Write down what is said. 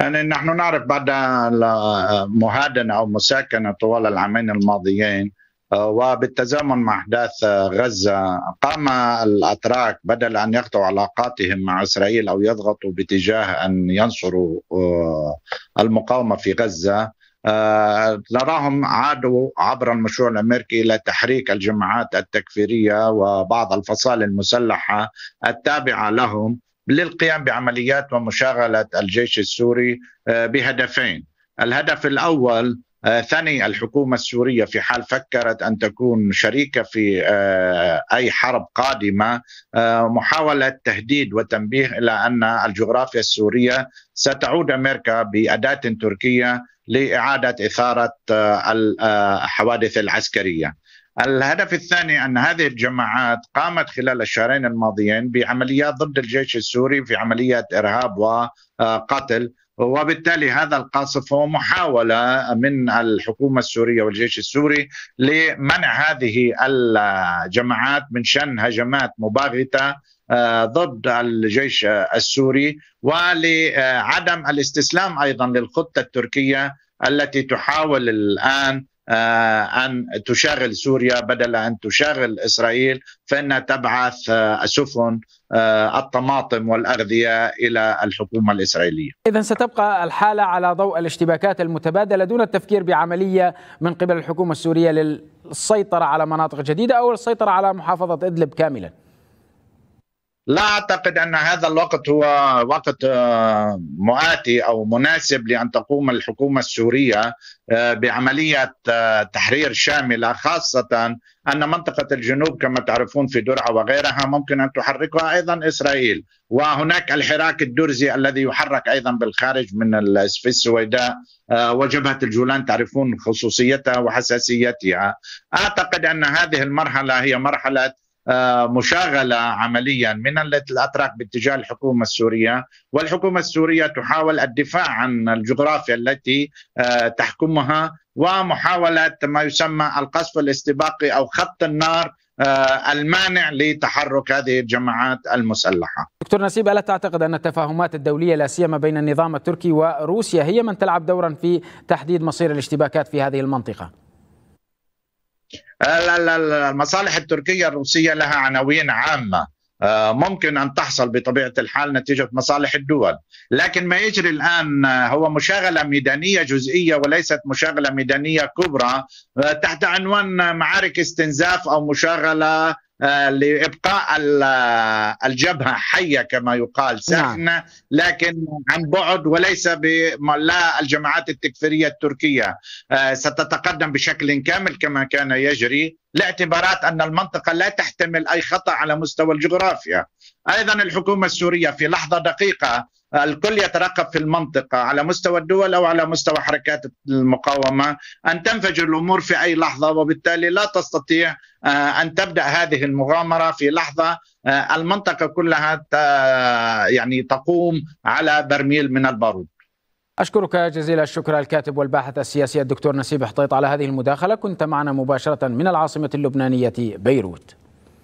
يعني نحن نعرف بعد المهادنة أو مساكنة طوال العامين الماضيين آه، وبالتزامن مع أحداث آه، غزة قام الأتراك بدل أن يقطعوا علاقاتهم مع إسرائيل أو يضغطوا باتجاه أن ينصروا آه، المقاومة في غزة نراهم عادوا عبر المشروع الامريكي الى تحريك الجماعات التكفيريه وبعض الفصائل المسلحه التابعه لهم للقيام بعمليات ومشاغله الجيش السوري آه، بهدفين الهدف الاول آه، ثني الحكومه السوريه في حال فكرت ان تكون شريكه في آه، اي حرب قادمه محاوله تهديد وتنبيه الى ان الجغرافيا السوريه ستعود امريكا باداه تركيه لاعاده اثاره الحوادث العسكريه. الهدف الثاني ان هذه الجماعات قامت خلال الشهرين الماضيين بعمليات ضد الجيش السوري في عمليات ارهاب وقتل وبالتالي هذا القاصف هو محاولة من الحكومة السورية والجيش السوري لمنع هذه الجماعات من شن هجمات مباغتة آه، ضد الجيش السوري ولعدم الاستسلام أيضا للخطة التركية التي تحاول الآن آه، أن تشغل سوريا بدل أن تشغل إسرائيل فإنها تبعث آه، سفن آه، الطماطم والأغذية إلى الحكومة الإسرائيلية إذا ستبقى الحالة على ضوء الاشتباكات المتبادلة دون التفكير بعملية من قبل الحكومة السورية للسيطرة على مناطق جديدة أو السيطرة على محافظة إدلب كاملاً لا اعتقد ان هذا الوقت هو وقت آه، مؤاتي او مناسب لان تقوم الحكومه السوريه آه، بعمليه آه، تحرير شامله خاصه ان منطقه الجنوب كما تعرفون في درعا وغيرها ممكن ان تحركها ايضا اسرائيل وهناك الحراك الدرزي الذي يحرك ايضا بالخارج من في السويداء وجبهه الجولان تعرفون خصوصيتها وحساسيتها اعتقد ان هذه المرحله هي مرحله آه، مشاغله عمليا من الاتراك باتجاه الحكومه السوريه والحكومه السوريه تحاول الدفاع عن الجغرافيا التي آه، تحكمها ومحاوله ما يسمى القصف الاستباقي او خط النار آه، المانع لتحرك هذه الجماعات المسلحه. دكتور نسيب الا تعتقد ان التفاهمات الدوليه لا سيما بين النظام التركي وروسيا هي من تلعب دورا في تحديد مصير الاشتباكات في هذه المنطقه؟ آه، المصالح التركية الروسية لها عناوين عامة آه، ممكن أن تحصل بطبيعة الحال نتيجة مصالح الدول لكن ما يجري الآن آه، هو مشاغلة ميدانية جزئية وليست مشاغلة ميدانية كبرى تحت عنوان معارك استنزاف أو مشاغلة آه، لابقاء آه، الجبهه حيه كما يقال نعم. ساخنه نعم. لكن عن بعد وليس لا الجماعات التكفيريه التركيه آه، ستتقدم بشكل كامل كما كان يجري لاعتبارات ان المنطقه لا تحتمل اي خطا على مستوى الجغرافيا ايضا الحكومه السوريه في لحظه دقيقه الكل يترقب في المنطقة على مستوى الدول أو على مستوى حركات المقاومة أن تنفجر الأمور في أي لحظة وبالتالي لا تستطيع آه، أن تبدأ هذه المغامرة في لحظة آه، المنطقة كلها يعني تقوم على برميل من البارود أشكرك جزيل الشكر الكاتب والباحث السياسي الدكتور نسيب حطيط على هذه المداخلة كنت معنا مباشرة من العاصمة اللبنانية بيروت